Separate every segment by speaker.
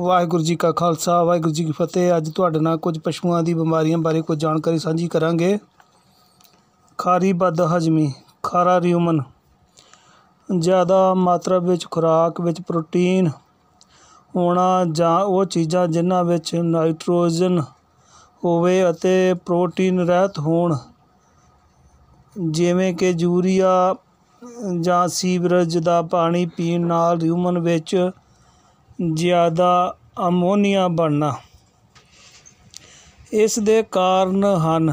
Speaker 1: ਵਾਹਿਗੁਰੂ ਜੀ ਕਾ ਖਾਲਸਾ ਵਾਹਿਗੁਰੂ ਜੀ ਕੀ ਫਤਿਹ ਅੱਜ ਤੁਹਾਡੇ ਨਾਲ ਕੁਝ ਪਸ਼ੂਆਂ ਦੀ ਬਿਮਾਰੀਆਂ ਬਾਰੇ ਕੁਝ ਜਾਣਕਾਰੀ ਸਾਂਝੀ ਕਰਾਂਗੇ ਖਾਰੀ ਬਦ ਹਜਮੀ ਖਾਰਾ ਰਿਊਮਨ ਜ਼ਿਆਦਾ ਮਾਤਰਾ ਵਿੱਚ ਖੁਰਾਕ ਵਿੱਚ ਪ੍ਰੋਟੀਨ ਹੋਣਾ ਜਾਂ ਉਹ ਚੀਜ਼ਾਂ ਜਿਨ੍ਹਾਂ ਵਿੱਚ ਨਾਈਟ੍ਰੋਜਨ ਹੋਵੇ ਅਤੇ ਪ੍ਰੋਟੀਨ ਰਹਿਤ ਹੋਣ ਜਿਵੇਂ ਕਿ ਯੂਰੀਆ ਜਾਂ ਸੀਵਰਜ ਦਾ ਪਾਣੀ ਪੀਣ ਨਾਲ ਰਿਯੂਮਨ ਵਿੱਚ ਜ਼ਿਆਦਾ ਅਮੋਨੀਆ ਬਣਨਾ ਇਸ ਦੇ ਕਾਰਨ ਹਨ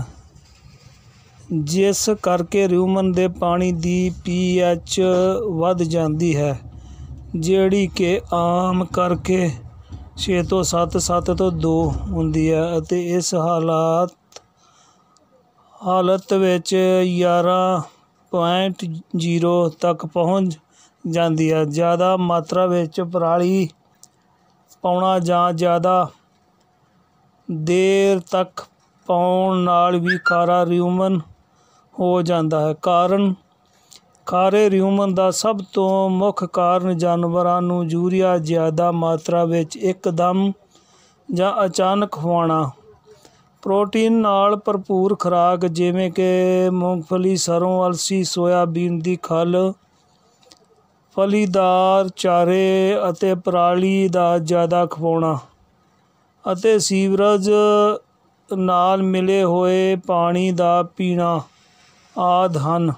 Speaker 1: ਜਿਸ ਕਰਕੇ ਰਿਊਮਨ ਦੇ ਪਾਣੀ ਦੀ ਪੀਐਚ ਵੱਧ ਜਾਂਦੀ ਹੈ ਜਿਹੜੀ ਕਿ ਆਮ ਕਰਕੇ 6 ਤੋਂ 7 7 ਤੋਂ 2 ਹੁੰਦੀ ਹੈ ਅਤੇ ਇਸ ਹਾਲਾਤ ਹਾਲਤ ਵਿੱਚ 11.0 ਤੱਕ ਪਹੁੰਚ ਜਾਂਦੀ ਹੈ ਜ਼ਿਆਦਾ ਮਾਤਰਾ ਵਿੱਚ ਪਰਾਲੀ ਪਾਉਣਾ ਜਾਂ ਜ਼ਿਆਦਾ ਦੇਰ ਤੱਕ ਪਾਉਣ ਨਾਲ ਵੀ ਖਾਰਾ ਰਿਊਮਨ ਹੋ ਜਾਂਦਾ ਹੈ ਕਾਰਨ ਖਾਰੇ ਰਿਊਮਨ ਦਾ ਸਭ ਤੋਂ ਮੁੱਖ ਕਾਰਨ ਜਾਨਵਰਾਂ ਨੂੰ ਯੂਰੀਆ ਜ਼ਿਆਦਾ ਮਾਤਰਾ ਵਿੱਚ ਇੱਕਦਮ ਜਾਂ ਅਚਾਨਕ ਖਵਾਉਣਾ ਪ੍ਰੋਟੀਨ ਨਾਲ ਭਰਪੂਰ ਖੁਰਾਕ ਜਿਵੇਂ ਕਿ ਮੂੰਗਫਲੀ ਸਰੋਂ ਅਲਸੀ ਸੋਇਆਬੀਨ ਦੀ ਖਲ ਫਲੀਦਾਰ ਚਾਰੇ ਅਤੇ ਪਰਾਲੀ ਦਾ ਜ਼ਿਆਦਾ ਖਵਾਉਣਾ ਅਤੇ ਸੀਵਰਜ ਨਾਲ ਮਿਲੇ ਹੋਏ ਪਾਣੀ ਦਾ ਪੀਣਾ ਆਦ ਹਨ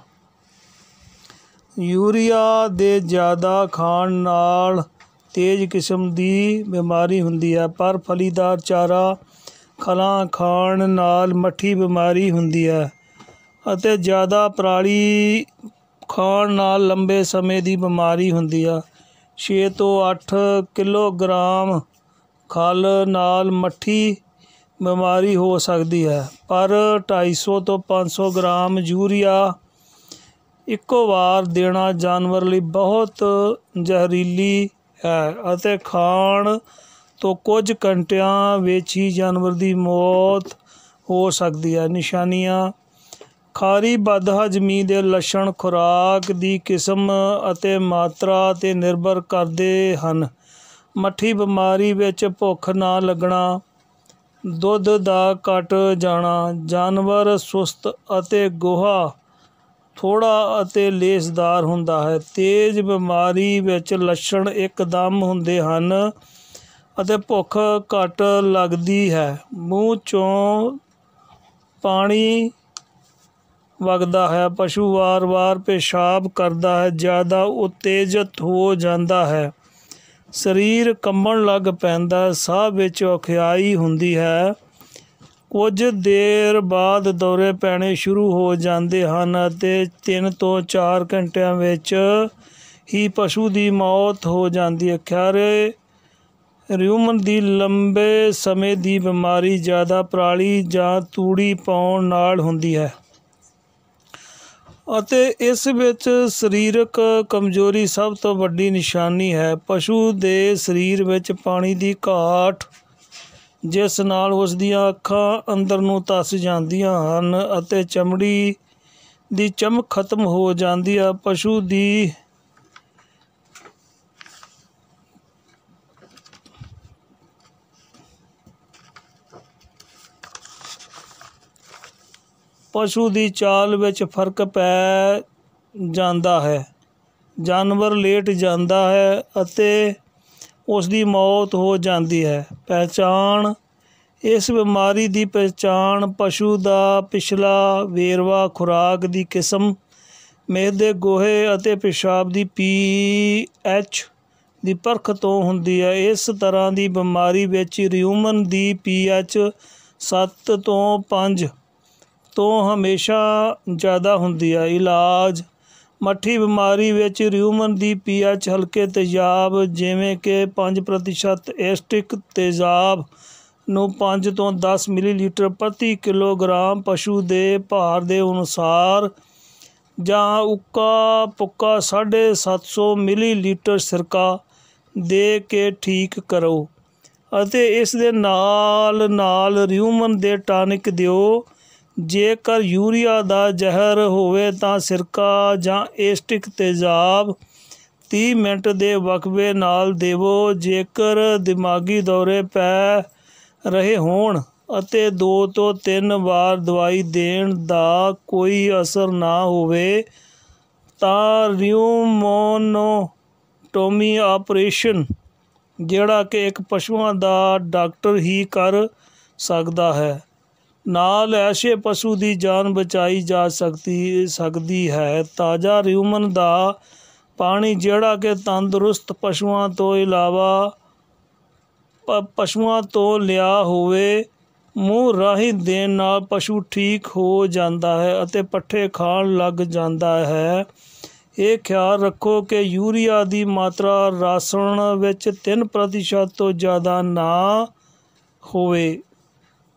Speaker 1: ਯੂਰੀਆ ਦੇ ਜ਼ਿਆਦਾ ਖਾਣ ਨਾਲ ਤੇਜ਼ ਕਿਸਮ ਦੀ ਬਿਮਾਰੀ ਹੁੰਦੀ ਹੈ ਪਰ ਫਲੀਦਾਰ ਚਾਰਾ ਖਲਾਂ ਖਾਣ ਨਾਲ ਮੱਠੀ ਬਿਮਾਰੀ ਹੁੰਦੀ ਹੈ ਅਤੇ ਜ਼ਿਆਦਾ ਪਰਾਲੀ ਖਾਣ ਨਾਲ ਲੰਬੇ ਸਮੇਂ ਦੀ ਬਿਮਾਰੀ ਹੁੰਦੀ ਆ 6 ਤੋਂ 8 ਕਿਲੋਗ੍ਰਾਮ ਖਲ ਨਾਲ ਮੱਠੀ ਬਿਮਾਰੀ ਹੋ ਸਕਦੀ ਹੈ ਪਰ 250 ਤੋਂ 500 ਗ੍ਰਾਮ ਯੂਰੀਆ ਇੱਕੋ ਵਾਰ ਦੇਣਾ ਜਾਨਵਰ ਲਈ ਬਹੁਤ ਜ਼ਹਿਰੀਲੀ ਹੈ ਅਤੇ ਖਾਣ ਤੋਂ ਕੁਝ ਘੰਟਿਆਂ ਵਿੱਚ ਹੀ ਜਾਨਵਰ ਦੀ ਮੌਤ ਹੋ ਸਕਦੀ ਹੈ ਨਿਸ਼ਾਨੀਆਂ ਖਾਰੀ ਬਦਹਜ਼ਮੀ ਦੇ ਲੱਛਣ ਖੁਰਾਕ ਦੀ ਕਿਸਮ ਅਤੇ ਮਾਤਰਾ 'ਤੇ ਨਿਰਭਰ ਕਰਦੇ ਹਨ ਮੱਠੀ ਬਿਮਾਰੀ ਵਿੱਚ ਭੁੱਖ ਨਾ ਲੱਗਣਾ ਦੁੱਧ ਦਾ ਘਟ ਜਾਣਾ ਜਾਨਵਰ ਸੁਸਤ ਅਤੇ ਗੋਹਾ ਥੋੜਾ ਅਤੇ ਲੇਸਦਾਰ ਹੁੰਦਾ ਹੈ ਤੇਜ਼ ਬਿਮਾਰੀ ਵਿੱਚ ਲੱਛਣ ਇੱਕਦਮ ਹੁੰਦੇ ਹਨ ਅਤੇ ਭੁੱਖ ਘਟ ਲੱਗਦੀ ਹੈ ਮੂੰਹ ਚੋਂ ਪਾਣੀ ਵਗਦਾ ਹੈ ਪਸ਼ੂ ਵਾਰ-ਵਾਰ ਪੇਸ਼ਾਬ ਕਰਦਾ ਹੈ ਜ਼ਿਆਦਾ ਉਤੇਜਿਤ ਹੋ ਜਾਂਦਾ ਹੈ ਸਰੀਰ ਕੰਬਣ ਲੱਗ ਪੈਂਦਾ ਸਾਹ ਵਿੱਚ ਔਖਿਆਈ ਹੁੰਦੀ ਹੈ ਕੁਝ ਦੇਰ ਬਾਅਦ ਦੌਰੇ ਪੈਣੇ ਸ਼ੁਰੂ ਹੋ ਜਾਂਦੇ ਹਨ ਅਤੇ 3 ਤੋਂ 4 ਘੰਟਿਆਂ ਵਿੱਚ ਹੀ ਪਸ਼ੂ ਦੀ ਮੌਤ ਹੋ ਜਾਂਦੀ ਹੈ ਖਿਆਰੇ ਰਿਊਮਨ ਦੀ ਲੰਬੇ ਸਮੇਂ ਦੀ ਬਿਮਾਰੀ ਜ਼ਿਆਦਾ ਪ੍ਰਾਲੀ ਜਾਂ ਤੂੜੀ ਪਾਉਣ ਨਾਲ ਹੁੰਦੀ ਹੈ ਅਤੇ ਇਸ ਵਿੱਚ ਸਰੀਰਕ ਕਮਜ਼ੋਰੀ ਸਭ ਤੋਂ ਵੱਡੀ ਨਿਸ਼ਾਨੀ ਹੈ ਪਸ਼ੂ ਦੇ ਸਰੀਰ ਵਿੱਚ ਪਾਣੀ ਦੀ ਘਾਟ ਜਿਸ ਨਾਲ ਉਸ ਦੀਆਂ ਅੱਖਾਂ ਅੰਦਰ ਨੂੰ ਤਸ ਜਾਂਦੀਆਂ ਹਨ ਅਤੇ ਚਮੜੀ ਦੀ ਚਮਕ ਖਤਮ ਹੋ ਜਾਂਦੀ ਹੈ ਪਸ਼ੂ ਦੀ ਪਸ਼ੂ ਦੀ ਚਾਲ ਵਿੱਚ ਫਰਕ ਪੈ ਜਾਂਦਾ ਹੈ ਜਾਨਵਰ ਲੇਟ ਜਾਂਦਾ ਹੈ ਅਤੇ ਉਸ ਦੀ ਮੌਤ ਹੋ ਜਾਂਦੀ ਹੈ ਪਛਾਣ ਇਸ ਬਿਮਾਰੀ ਦੀ ਪਛਾਣ ਪਸ਼ੂ ਦਾ ਪਿਛਲਾ ਵੇਰਵਾ ਖੁਰਾਕ ਦੀ ਕਿਸਮ ਮੇਦ ਦੇ ਗੋਹੇ ਅਤੇ ਪਿਸ਼ਾਬ ਦੀ ਪੀ ਐਚ ਦੀ ਪਰਖ ਤੋਂ ਹੁੰਦੀ ਹੈ ਇਸ ਤਰ੍ਹਾਂ ਦੀ ਬਿਮਾਰੀ ਵਿੱਚ ਰਿਊਮਨ ਦੀ ਪੀ ਐਚ 7 ਤੋਂ 5 ਤੋਂ ਹਮੇਸ਼ਾ ਜ਼ਿਆਦਾ ਹੁੰਦੀ ਹੈ ਇਲਾਜ ਮੱਠੀ ਬਿਮਾਰੀ ਵਿੱਚ ਰਿਊਮਨ ਦੀ ਪੀਐਚ ਹਲਕੇ ਤੇਜ਼ਾਬ ਜਿਵੇਂ ਕਿ 5% ਐਸਟਿਕ ਤੇਜ਼ਾਬ ਨੂੰ 5 ਤੋਂ 10 ਮਿਲੀਲੀਟਰ ਪ੍ਰਤੀ ਕਿਲੋਗ੍ਰਾਮ ਪਸ਼ੂ ਦੇ ਭਾਰ ਦੇ ਅਨੁਸਾਰ ਜਾਂ ਉੱਕਾ ਪੁੱਕਾ 750 ਮਿਲੀਲੀਟਰ ਸਿਰਕਾ ਦੇ ਕੇ ਠੀਕ ਕਰੋ ਅਤੇ ਇਸ ਦੇ ਨਾਲ ਨਾਲ ਰਿਊਮਨ ਦੇ ਟਾਨਿਕ ਦਿਓ ਜੇਕਰ ਯੂਰੀਆ ਦਾ ਜ਼ਹਿਰ ਹੋਵੇ ਤਾਂ ਸਿਰਕਾ ਜਾਂ ਐਸਟਿਕ ਤੇਜ਼ਾਬ 30 ਮਿੰਟ ਦੇ ਵਕਵੇ ਨਾਲ ਦੇਵੋ ਜੇਕਰ ਦਿਮਾਗੀ ਦੌਰੇ ਪੈ ਰਹੇ ਹੋਣ ਅਤੇ 2 ਤੋਂ 3 ਵਾਰ ਦਵਾਈ ਦੇਣ ਦਾ ਕੋਈ ਅਸਰ ਨਾ ਹੋਵੇ ਤਾਂ ਰਿਊਮੋਨੋਟੋਮੀ ਆਪਰੇਸ਼ਨ ਜਿਹੜਾ ਕਿ ਇੱਕ ਪਸ਼ੂਆਂ ਦਾ ਡਾਕਟਰ ਹੀ ਕਰ ਸਕਦਾ ਹੈ ਨਾਲ ਐਸੇ ਪਸ਼ੂ ਦੀ ਜਾਨ ਬਚਾਈ ਜਾ ਸਕਦੀ ਸਕਦੀ ਹੈ ਤਾਜ਼ਾ ਰਿਊਮਨ ਦਾ ਪਾਣੀ ਜਿਹੜਾ ਕਿ ਤੰਦਰੁਸਤ ਪਸ਼ੂਆਂ ਤੋਂ ਇਲਾਵਾ ਪਸ਼ੂਆਂ ਤੋਂ ਲਿਆ ਹੋਵੇ ਮੂੰਹ ਰਾਹੀਂ ਦੇਣ ਨਾਲ ਪਸ਼ੂ ਠੀਕ ਹੋ ਜਾਂਦਾ ਹੈ ਅਤੇ ਪੱਠੇ ਖਾਣ ਲੱਗ ਜਾਂਦਾ ਹੈ ਇਹ ਖਿਆਲ ਰੱਖੋ ਕਿ ਯੂਰੀਆ ਦੀ ਮਾਤਰਾ ਰਾਸਣ ਵਿੱਚ 3% ਤੋਂ ਜ਼ਿਆਦਾ ਨਾ ਹੋਵੇ